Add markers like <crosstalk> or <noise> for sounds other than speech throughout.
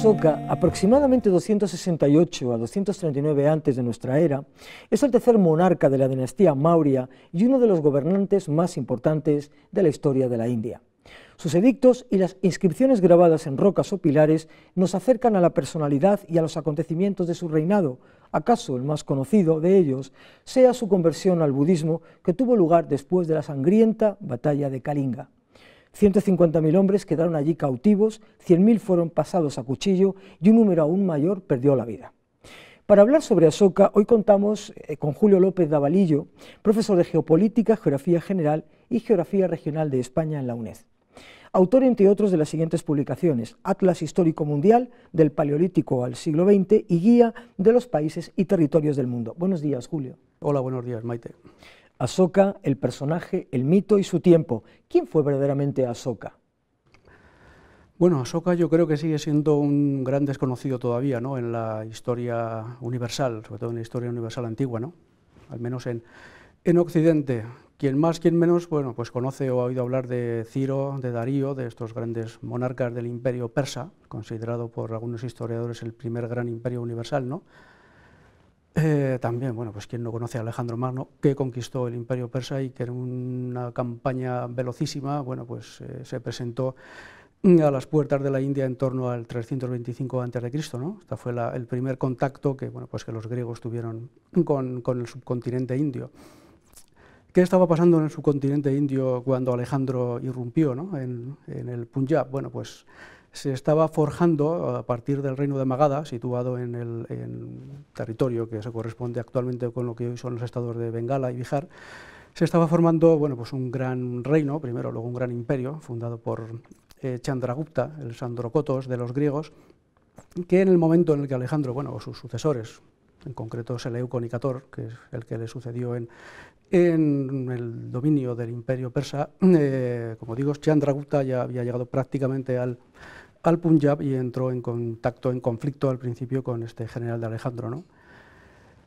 Ashoka, aproximadamente 268 a 239 antes de nuestra era, es el tercer monarca de la dinastía Maurya y uno de los gobernantes más importantes de la historia de la India. Sus edictos y las inscripciones grabadas en rocas o pilares nos acercan a la personalidad y a los acontecimientos de su reinado, acaso el más conocido de ellos sea su conversión al budismo que tuvo lugar después de la sangrienta batalla de Kalinga. 150.000 hombres quedaron allí cautivos, 100.000 fueron pasados a cuchillo y un número aún mayor perdió la vida. Para hablar sobre Asoca, hoy contamos eh, con Julio López Davalillo, profesor de Geopolítica, Geografía General y Geografía Regional de España en la UNED. Autor, entre otros, de las siguientes publicaciones, Atlas Histórico Mundial del Paleolítico al siglo XX y Guía de los Países y Territorios del Mundo. Buenos días, Julio. Hola, buenos días, Maite. Asoka, el personaje, el mito y su tiempo. ¿Quién fue verdaderamente Asoka? Bueno, Asoka, yo creo que sigue siendo un gran desconocido todavía ¿no? en la historia universal, sobre todo en la historia universal antigua, ¿no? al menos en, en Occidente. Quien más, quien menos, bueno, pues conoce o ha oído hablar de Ciro, de Darío, de estos grandes monarcas del imperio persa, considerado por algunos historiadores el primer gran imperio universal, ¿no? Eh, también, bueno, pues quien no conoce a Alejandro Magno, que conquistó el imperio persa y que en una campaña velocísima, bueno, pues eh, se presentó mm, a las puertas de la India en torno al 325 a.C., ¿no? Este fue el primer contacto que, bueno, pues que los griegos tuvieron con, el subcontinente indio. ¿Qué estaba pasando en el subcontinente indio cuando Alejandro irrumpió ¿no? en, en el Punjab? Bueno, pues se estaba forjando a partir del reino de Magada, situado en el territorio que se corresponde actualmente con lo que hoy son los estados de Bengala y Bihar, se estaba formando bueno, pues un gran reino, primero luego un gran imperio, fundado por eh, Chandragupta, el Sandrocotos de los griegos, que en el momento en el que Alejandro, bueno, o sus sucesores, en concreto Seleuco Nicator, que es el que le sucedió en, en el dominio del imperio persa, eh, como digo, Chandragupta ya había llegado prácticamente al, al Punjab y entró en contacto, en conflicto al principio con este general de Alejandro. ¿no?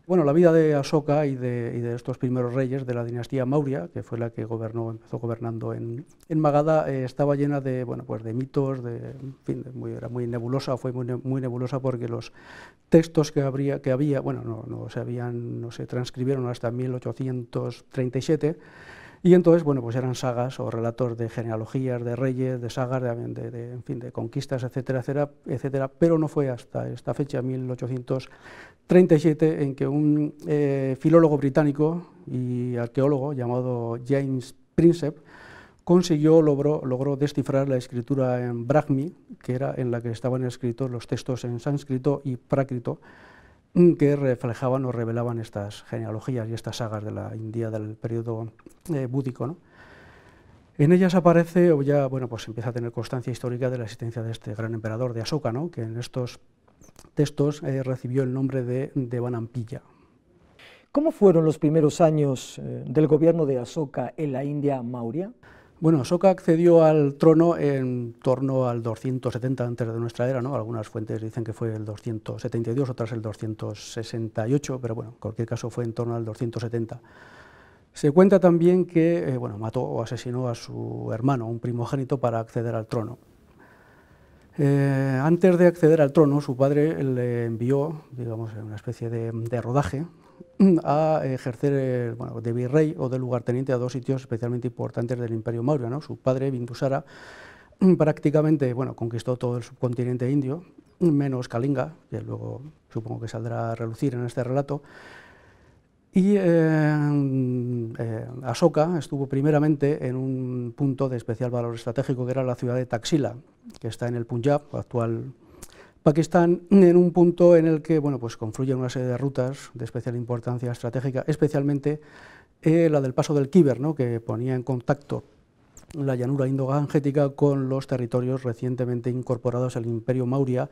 Bueno, la vida de Ashoka y de, estos primeros reyes de la dinastía Maurya, que fue la que gobernó, empezó gobernando en, Magada, eh, estaba llena de, bueno, pues de mitos, de, fin, era muy nebulosa, fue muy, nebulosa porque los textos que, habría, que había, bueno, no, se habían, no se transcribieron hasta 1837, y entonces, bueno, pues eran sagas o relatos de genealogías, de reyes, de sagas, de, en fin, de conquistas, etcétera, etcétera, etcétera, pero no fue hasta esta fecha, 1837, en que un eh, filólogo británico y arqueólogo llamado James Princep consiguió, logró, logró descifrar la escritura en Brahmi, que era en la que estaban escritos los textos en sánscrito y prácrito, que reflejaban o revelaban estas genealogías y estas sagas de la India del periodo eh, búdico. En ellas aparece, o ya bueno, pues empieza a tener constancia histórica de la existencia de este gran emperador de Asoka, que en estos textos eh, recibió el nombre de Devanampilla. ¿Cómo fueron los primeros años eh, del gobierno de Asoka en la India Maurya? Bueno, Soka accedió al trono en torno al 270 antes de nuestra era, ¿no? Algunas fuentes dicen que fue el 272, otras el 268, pero bueno, en cualquier caso fue en torno al 270. Se cuenta también que eh, bueno, mató o asesinó a su hermano, un primogénito, para acceder al trono. Eh, antes de acceder al trono, su padre le envió, digamos, una especie de rodaje a ejercer bueno, de virrey o de lugarteniente a dos sitios especialmente importantes del Imperio Maurya. ¿no? Su padre, Bindusara, prácticamente bueno, conquistó todo el subcontinente indio, menos Kalinga, que luego supongo que saldrá a relucir en este relato. Y eh, eh estuvo primeramente en un punto de especial valor estratégico que era la ciudad de Taxila, que está en el Punjab, actual Pakistán en un punto en el que bueno, pues confluyen una serie de rutas de especial importancia estratégica, especialmente eh, la del paso del Kiber, ¿no? que ponía en contacto la llanura indogangética con los territorios recientemente incorporados al Imperio Mauria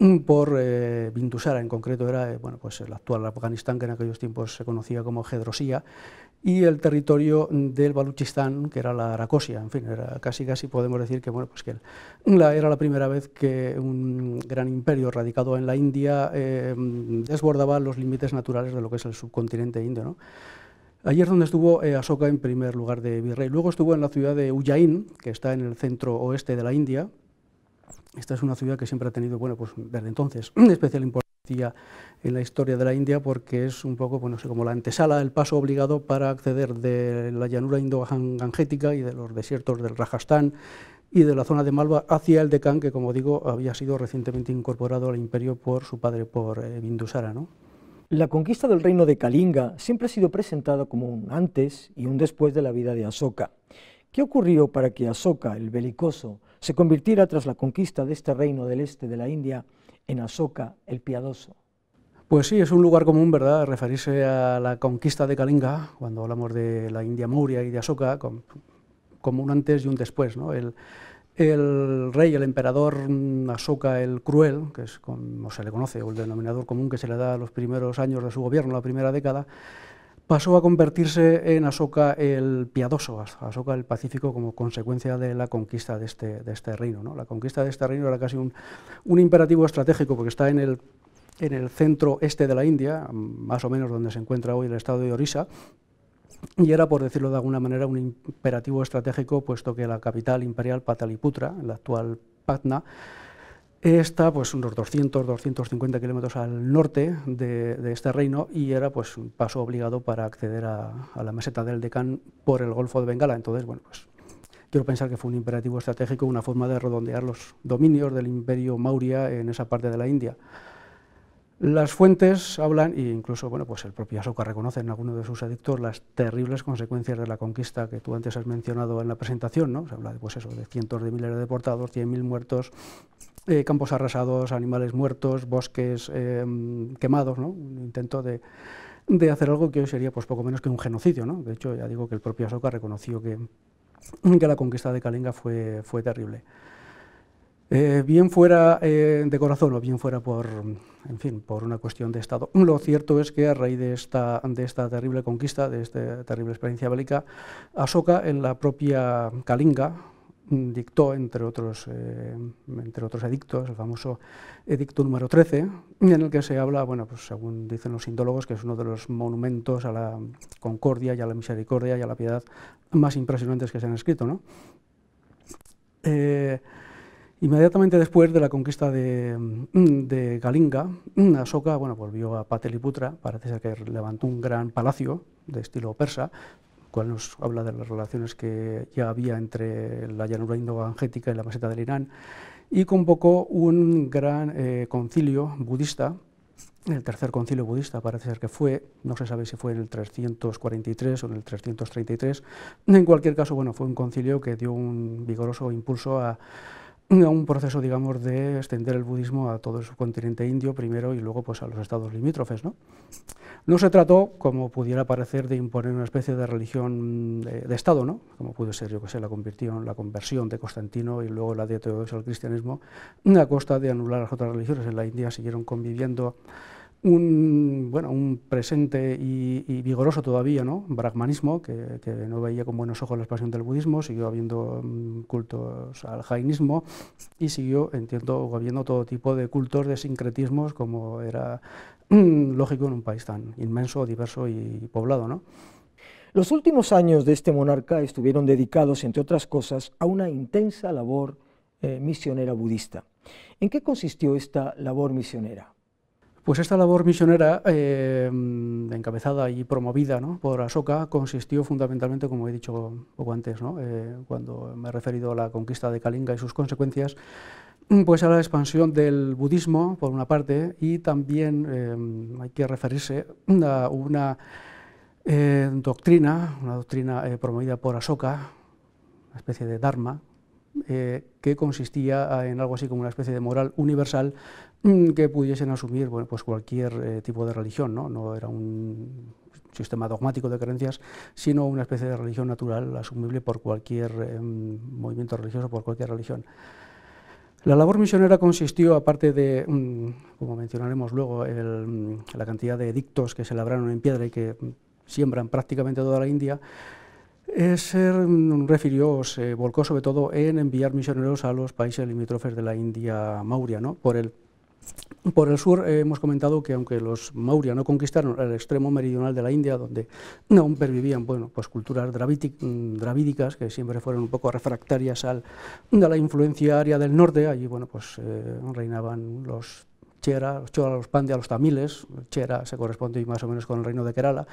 mm, por eh, Bindusara, en concreto era eh, bueno, pues el actual Afganistán, que en aquellos tiempos se conocía como Gedrosía, y el territorio del Baluchistán, que era la Aracosia, en fin, era casi casi podemos decir que, bueno, pues que era la primera vez que un gran imperio radicado en la India eh, desbordaba los límites naturales de lo que es el subcontinente indio. ¿no? Allí es donde estuvo eh, Asoka en primer lugar de virrey, luego estuvo en la ciudad de Ujjain, que está en el centro oeste de la India, esta es una ciudad que siempre ha tenido, bueno, pues desde entonces, <clears throat> especial importancia en la historia de la India porque es un poco, pues sé, como la antesala, el paso obligado para acceder de la llanura indo-gangética y de los desiertos del Rajasthan y de la zona de Malva hacia el Deccan, que como digo había sido recientemente incorporado al imperio por su padre, por eh, Bindusara. La conquista del reino de Kalinga siempre ha sido presentada como un antes y un después de la vida de Asoka ¿Qué ocurrió para que Asoka el belicoso, se convirtiera tras la conquista de este reino del este de la India en Asoka el Piadoso. Pues sí, es un lugar común, ¿verdad?, referirse a la conquista de Kalinga, cuando hablamos de la India Muria y de Asoka, como un antes y un después, ¿no? El, el rey, el emperador Asoka el Cruel, que es como se le conoce, o el denominador común que se le da a los primeros años de su gobierno, la primera década, pasó a convertirse en Asoka el Piadoso, Asoka el Pacífico, como consecuencia de la conquista de este, de este reino. ¿no? La conquista de este reino era casi un, imperativo estratégico, porque está en el, en el centro este de la India, más o menos donde se encuentra hoy el estado de Orissa, y era, por decirlo de alguna manera, un imperativo estratégico, puesto que la capital imperial Pataliputra, la actual Patna, Está pues unos 200, 250 kilómetros al norte de, este reino y era pues un paso obligado para acceder a, la meseta del Deccan por el Golfo de Bengala. Entonces, bueno, pues quiero pensar que fue un imperativo estratégico, una forma de redondear los dominios del imperio Maurya en esa parte de la India. Las fuentes hablan, e incluso bueno, pues el propio Asoka reconoce en alguno de sus edictos las terribles consecuencias de la conquista que tú antes has mencionado en la presentación, ¿no? Se habla de, pues eso, de cientos de miles de deportados, 100.000 muertos, eh, campos arrasados, animales muertos, bosques eh, quemados, ¿no? un intento de, hacer algo que hoy sería pues, poco menos que un genocidio. ¿no? De hecho, ya digo que el propio Asoka reconoció que, que la conquista de Kalinga fue, fue terrible. Eh, bien fuera de corazón o bien fuera por, en fin, por una cuestión de Estado. Lo cierto es que a raíz de esta, de esta terrible conquista, de esta terrible experiencia bélica, Asoka en la propia Kalinga, dictó, entre otros, eh, entre otros edictos, el famoso edicto número 13, en el que se habla, bueno, pues según dicen los indólogos, que es uno de los monumentos a la concordia y a la misericordia y a la piedad más impresionantes que se han escrito. Eh, inmediatamente después de la conquista de, de Galinga, Asoka bueno, volvió pues a Pateliputra, parece ser que levantó un gran palacio de estilo persa, cual nos habla de las relaciones que ya había entre la llanura indo y la meseta del Irán, y convocó un gran eh, concilio budista, el tercer concilio budista parece ser que fue, no se sabe si fue en el 343 o en el 333, en cualquier caso, bueno, fue un concilio que dio un vigoroso impulso a un proceso, digamos, de extender el budismo a todo el subcontinente indio primero y luego pues, a los estados limítrofes. ¿no? no se trató, como pudiera parecer, de imponer una especie de religión mm, de, Estado, ¿no? como pudo ser, yo que sé, la conversión, la conversión de Constantino y luego la de Teodosio al cristianismo, a costa de anular las otras religiones. En la India siguieron conviviendo un, bueno, un presente y, vigoroso todavía ¿no? brahmanismo, que, no veía con buenos ojos la expansión del budismo, siguió habiendo mm, cultos al jainismo y siguió, entiendo, habiendo todo tipo de cultos de sincretismos como era mm, lógico en un país tan inmenso, diverso y poblado. ¿no? Los últimos años de este monarca estuvieron dedicados, entre otras cosas, a una intensa labor eh, misionera budista. ¿En qué consistió esta labor misionera? Pues esta labor misionera, em, encabezada y promovida por Asoka, consistió fundamentalmente, como he dicho poco antes, eh, cuando me he referido a la conquista de Kalinga y sus consecuencias, pues a la expansión del budismo, por una parte, y también em, hay que referirse a una eh, doctrina, una doctrina eh, promovida por Asoka, una especie de Dharma, que consistía en algo así como una especie de moral universal Mm, que pudiesen asumir bueno, pues cualquier eh, tipo de religión, ¿no? no era un sistema dogmático de creencias, sino una especie de religión natural asumible por cualquier em, movimiento religioso, por cualquier religión. La labor misionera consistió, aparte de, mm, como mencionaremos luego, mm, la cantidad de edictos que se labraron en piedra y que siembran prácticamente toda la India, eh, se refirió, se volcó sobre todo en enviar misioneros a los países limítrofes de la India Mauria, ¿no? por el por el sur eh, hemos comentado que aunque los Maurya no conquistaron el extremo meridional de la India, donde aún pervivían bueno, pues, culturas mm, dravídicas que siempre fueron un poco refractarias a la influencia área del norte, allí bueno, pues, eh, reinaban los Chera, los Chola, los Pandya, los Tamiles, Chera se corresponde más o menos con el reino de Kerala,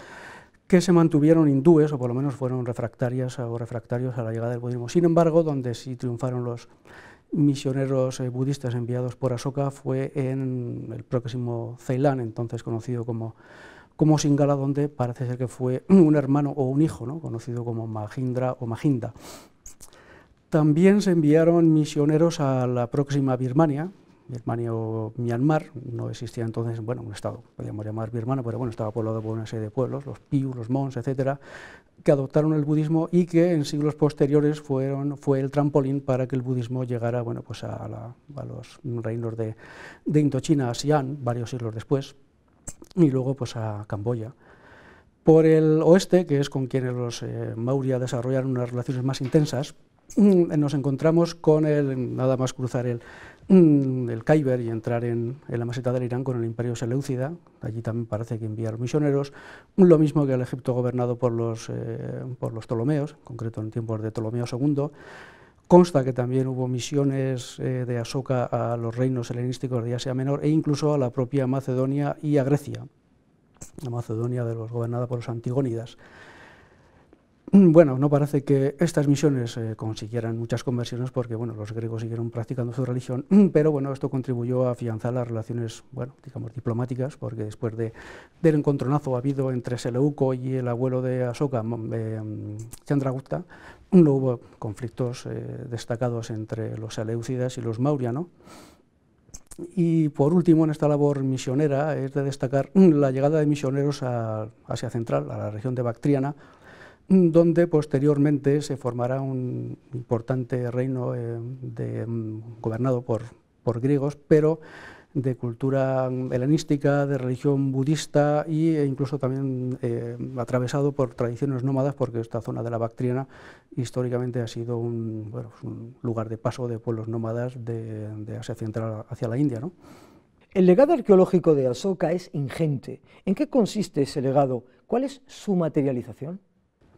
que se mantuvieron hindúes, o por lo menos fueron refractarias o refractarios a la llegada del budismo. Sin embargo, donde sí triunfaron los misioneros eh, budistas enviados por Asoka fue en el próximo Ceilán, entonces conocido como, como Singala, donde parece ser que fue <clears throat> un hermano o un hijo, ¿no? conocido como Mahindra o Mahinda. También se enviaron misioneros a la próxima Birmania, Birmania Myanmar, no existía entonces, bueno, un estado, podríamos llamar Birmania, pero bueno, estaba poblado por una serie de pueblos, los Piu, los Mons, etcétera, que adoptaron el budismo y que en siglos posteriores fueron, fue el trampolín para que el budismo llegara bueno, pues a, los reinos de, de Indochina, a Xi'an, varios siglos después, y luego pues a Camboya. Por el oeste, que es con quienes los eh, Maurya desarrollaron unas relaciones más intensas, mm, nos encontramos con el, nada más cruzar el, Mm, el Khyber y entrar en, la meseta del Irán con el imperio seleucida, allí también parece que enviar misioneros, lo mismo que el Egipto gobernado por los, eh, Ptolomeos, en concreto en tiempos de Ptolomeo II, Consta que también hubo misiones eh, de Asoka a los reinos helenísticos de Asia Menor e incluso a la propia Macedonia y a Grecia, la Macedonia de los gobernada por los Antigónidas. Mm, bueno, no parece que estas misiones eh, consiguieran muchas conversiones porque bueno, los griegos siguieron practicando su religión, mm, pero bueno, esto contribuyó a afianzar las relaciones, bueno, digamos diplomáticas, porque después del encontronazo habido entre Seleuco y el abuelo de Asoka, eh, Chandragupta, no hubo conflictos eh, destacados entre los seleucidas y los maurianos. Y por último, en esta labor misionera es de destacar la llegada de misioneros a Asia Central, a la región de Bactriana, donde posteriormente se formará un importante reino eh, mm, gobernado por, griegos, pero de cultura helenística, de religión budista e incluso también eh, atravesado por tradiciones nómadas, porque esta zona de la Bactriana históricamente ha sido un, pues lugar de paso de pueblos nómadas de, Asia Central hacia la India. El legado arqueológico de Asoka es ingente. ¿En qué consiste ese legado? ¿Cuál es su materialización?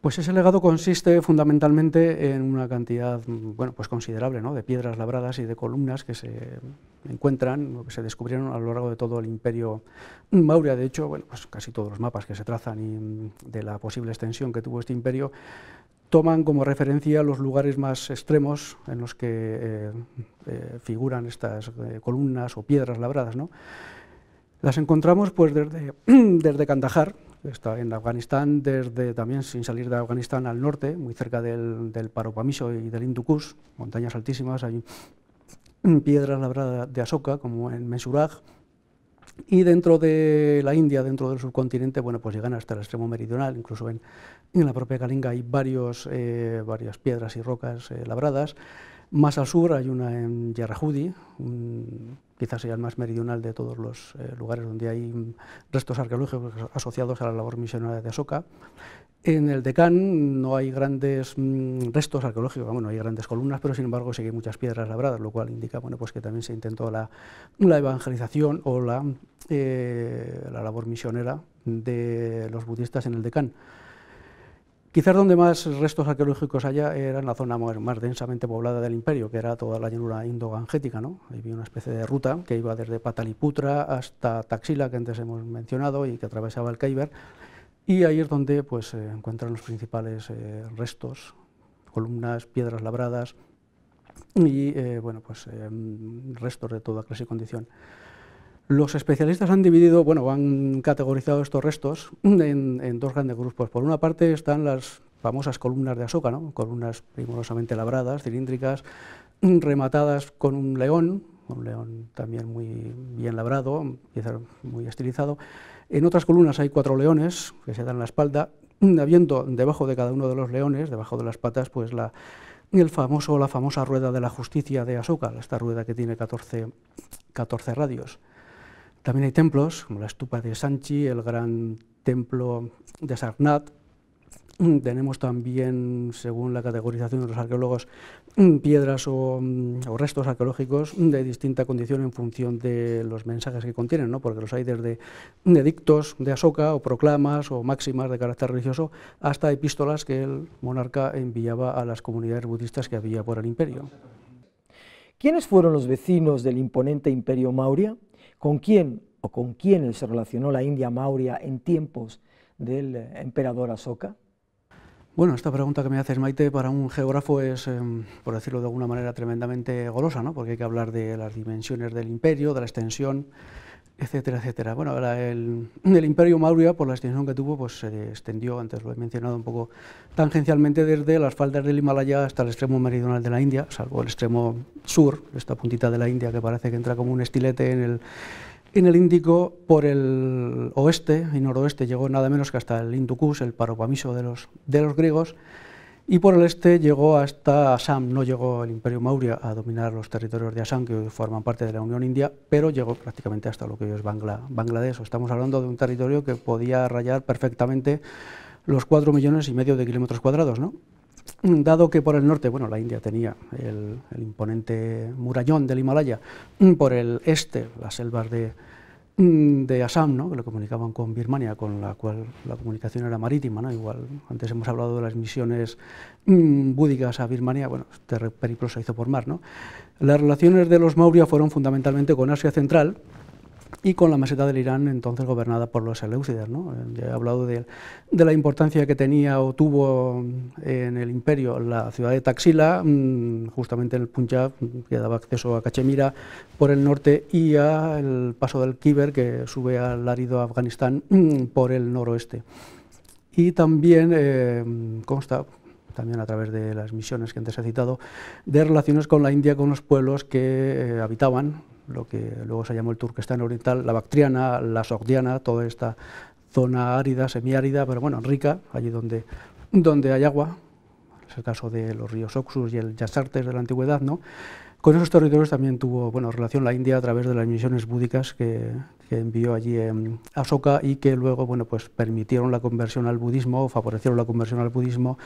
Pues ese legado consiste fundamentalmente en una cantidad bueno, pues considerable ¿no? de piedras labradas y de columnas que se encuentran que se descubrieron a lo largo de todo el imperio mauria. De hecho, bueno, pues casi todos los mapas que se trazan mm, de la posible extensión que tuvo este imperio toman como referencia los lugares más extremos en los que eh, eh, figuran estas eh, columnas o piedras labradas. ¿no? Las encontramos pues, desde, <clears throat> desde Kandahar, está en Afganistán, desde también sin salir de Afganistán al norte, muy cerca del, del Paropamiso y del Hindu montañas altísimas, hay piedras labradas de Asoka, como en Mesuraj, y dentro de la India, dentro del subcontinente, bueno, pues llegan hasta el extremo meridional, incluso en, la propia Kalinga hay varios, eh, varias piedras y rocas eh, labradas. Más al sur hay una en Yarrahudi, un, quizás sea el más meridional de todos los eh, lugares donde hay restos arqueológicos asociados a la labor misionera de Asoka. En el Decán no hay grandes mm, restos arqueológicos, bueno, hay grandes columnas, pero sin embargo sí que hay muchas piedras labradas, lo cual indica pues que también se intentó la, evangelización o la, eh, la labor misionera de los budistas en el Decán. Quizás donde más restos arqueológicos haya era en la zona más, densamente poblada del imperio, que era toda la llanura indo-gangética. ¿no? Había una especie de ruta que iba desde Pataliputra hasta Taxila, que antes hemos mencionado, y que atravesaba el Khyber. Y ahí es donde pues, se encuentran los principales eh, restos, columnas, piedras labradas y eh, bueno, pues, eh, restos de toda clase y condición. Los especialistas han dividido, bueno, han categorizado estos restos en, dos grandes grupos. Por una parte están las famosas columnas de Azúcar, columnas primorosamente labradas, cilíndricas, rematadas con un león, un león también muy bien labrado, muy estilizado. En otras columnas hay cuatro leones que se dan la espalda, habiendo debajo de cada uno de los leones, debajo de las patas, pues la, el famoso, la famosa rueda de la justicia de Azúcar, esta rueda que tiene 14, 14 radios. También hay templos, como la estupa de Sanchi, el gran templo de Sarnath. Mm, tenemos también, según la categorización de los arqueólogos, mm, piedras mm, o, restos arqueológicos de distinta condición en función de los mensajes que contienen, ¿no? porque los hay desde edictos de asoka, o proclamas o máximas de carácter religioso hasta epístolas que el monarca enviaba a las comunidades budistas que había por el imperio. ¿Quiénes fueron los vecinos del imponente imperio Mauria? ¿Con quién o con quiénes se relacionó la India Mauria en tiempos del eh, emperador Asoka? Bueno, esta pregunta que me haces, Maite, para un geógrafo es, eh, por decirlo de alguna manera, tremendamente golosa, ¿no? porque hay que hablar de las dimensiones del imperio, de la extensión, etcétera, etcétera. Bueno, <clears throat> el, imperio Maurya, por la extensión que tuvo, pues se extendió, antes lo he mencionado un poco tangencialmente, desde las faldas del Himalaya hasta el extremo meridional de la India, salvo el extremo sur, esta puntita de la India que parece que entra como un estilete en el, Índico, por el oeste y noroeste llegó nada menos que hasta el inducus el Paropamiso de los, de los griegos, y por el este llegó hasta Assam, no llegó el Imperio Maurya a dominar los territorios de Assam, que hoy forman parte de la Unión India, pero llegó prácticamente hasta lo que hoy es Bangla, Bangladesh. Estamos hablando de un territorio que podía rayar perfectamente los 4 millones y medio de kilómetros cuadrados, ¿no? Dado que por el norte, bueno, la India tenía el, el imponente murallón del Himalaya, por el este, las selvas de, Mm, de Assam, ¿no? que lo comunicaban con Birmania, con la cual la comunicación era marítima, ¿no? igual antes hemos hablado de las misiones mm, búdicas a Birmania, bueno, este periplo se hizo por mar. ¿no? Las relaciones de los Maurya fueron fundamentalmente con Asia Central, y con la meseta del Irán entonces gobernada por los Seleucidas. ¿no? Eh, ya he hablado de, la importancia que tenía o tuvo mm, en el imperio la ciudad de Taxila, mm, justamente en el Punjab, mm, que daba acceso a Cachemira por el norte y al paso del Khyber que sube al árido Afganistán por el noroeste. Y también eh, consta también a través de las misiones que antes he citado, de relaciones con la India, con los pueblos que eh, habitaban lo que luego se llamó el Turquestán Oriental, la Bactriana, la Sogdiana, toda esta zona árida, semiárida, pero bueno, rica, allí donde, donde hay agua, es el caso de los ríos Oxus y el Yasartes de la antigüedad, ¿no? Con esos territorios también tuvo relación la India a través de las misiones búdicas que, envió allí en Ashoka y que luego bueno, pues permitieron la conversión al budismo, o favorecieron la conversión al budismo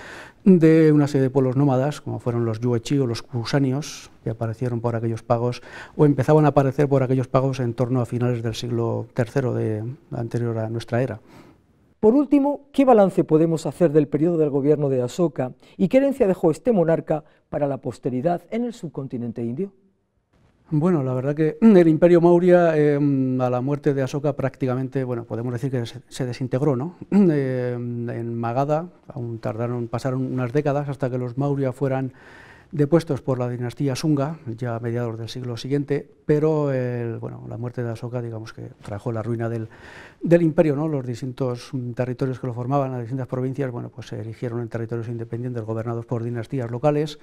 de una serie de pueblos nómadas, como fueron los Yuechi o los Kusanios, que aparecieron por aquellos pagos, o empezaban a aparecer por aquellos pagos en torno a finales del siglo III de, anterior a nuestra era. Por último, ¿qué balance podemos hacer del periodo del gobierno de Asoka y qué herencia dejó este monarca para la posteridad en el subcontinente indio? Bueno, la verdad que <clears throat> el imperio Maurya em, a la muerte de Asoka prácticamente, bueno, podemos decir que se, desintegró, ¿no? <clears throat> Em, en Magada, aún tardaron, pasaron unas décadas hasta que los Maurya fueran depuestos por la dinastía Sunga, ya a mediados del siglo siguiente, pero la muerte de Asoka digamos que trajo la ruina del, imperio, ¿no? los distintos territorios que lo formaban, las distintas provincias, bueno, pues se erigieron en territorios independientes gobernados por dinastías locales.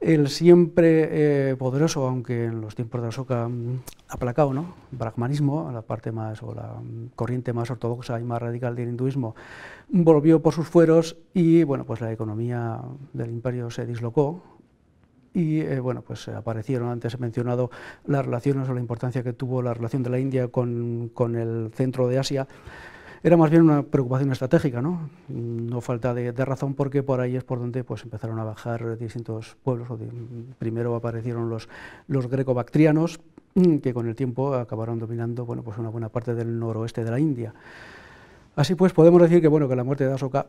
El siempre eh, poderoso, aunque en los tiempos de Asoka mm, aplacado, ¿no? brahmanismo, la parte más o la mm, corriente más ortodoxa y más radical del hinduismo, volvió por sus fueros y bueno, pues la economía del imperio se dislocó, y eh, bueno, pues eh, aparecieron antes he mencionado las relaciones o la importancia que tuvo la relación de la India con, con el centro de Asia era más bien una preocupación estratégica, ¿no? No falta de, razón porque por ahí es por donde pues, empezaron a bajar distintos pueblos. primero aparecieron los, los greco-bactrianos, mm, que con el tiempo acabaron dominando bueno, pues una buena parte del noroeste de la India. Así pues, podemos decir que, bueno, que la muerte de Asoka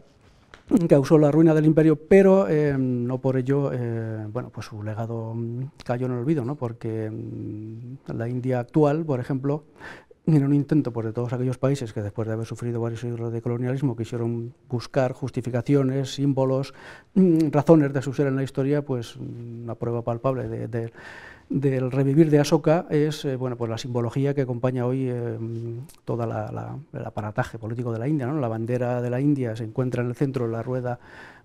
causó la ruina del imperio, pero eh, no por ello, eh, bueno, pues su legado mm, cayó en el olvido, ¿no? Porque mm, la India actual, por ejemplo, en un intento por de todos aquellos países que después de haber sufrido varios siglos de colonialismo quisieron buscar justificaciones, símbolos, mm, razones de su ser en la historia, pues una prueba palpable de del revivir de Asoka es eh, bueno, pues la simbología que acompaña hoy eh, todo el aparataje político de la India. La bandera de la India se encuentra en el centro de la rueda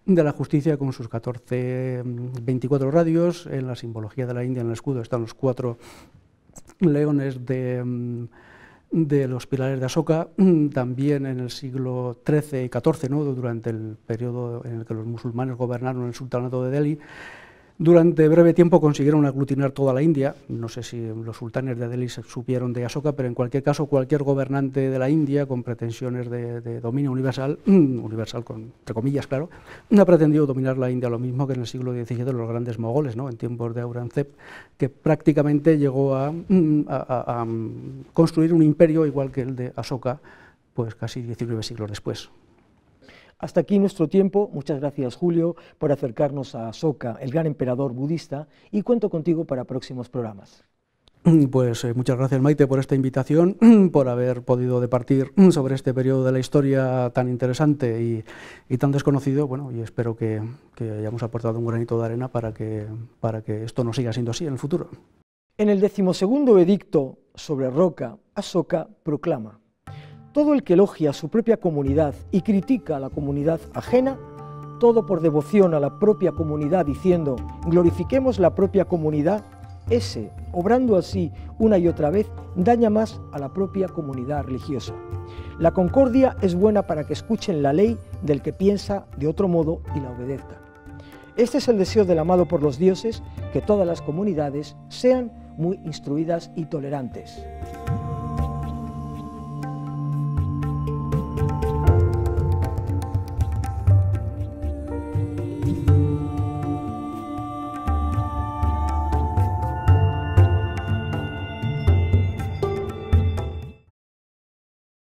de la justicia con sus 14, 24 mm, radios. En la simbología de la India, en el escudo, están los cuatro leones de, mm, los pilares de Asoka. Mm, también en el siglo XIII y XIV, durante el periodo en el que los musulmanes gobernaron el sultanato de Delhi, durante breve tiempo consiguieron aglutinar toda la India. No sé si los sultanes de Delhi supieron de Ashoka, pero en cualquier caso, cualquier gobernante de la India con pretensiones de, dominio universal, <clears throat> universal con, entre comillas, claro, ha pretendido dominar la India lo mismo que en el siglo XVII los grandes mogoles, ¿no? en tiempos de Aurangzeb, que prácticamente llegó a, construir un imperio igual que el de Ashoka, pues casi 19 siglos después. Hasta aquí nuestro tiempo. Muchas gracias, Julio, por acercarnos a Soka, el gran emperador budista, y cuento contigo para próximos programas. Pues eh, muchas gracias Maite por esta invitación, <clears throat> por haber podido departir <clears throat> sobre este periodo de la historia tan interesante y, tan desconocido. Bueno, y espero que, hayamos aportado un granito de arena para que, para que esto no siga siendo así en el futuro. En el decimosegundo edicto sobre Roca, Asoka proclama. Todo el que elogia a su propia comunidad y critica a la comunidad ajena, todo por devoción a la propia comunidad diciendo, glorifiquemos la propia comunidad, ese, obrando así una y otra vez, daña más a la propia comunidad religiosa. La concordia es buena para que escuchen la ley del que piensa de otro modo y la obedezca. Este es el deseo del amado por los dioses, que todas las comunidades sean muy instruidas y tolerantes.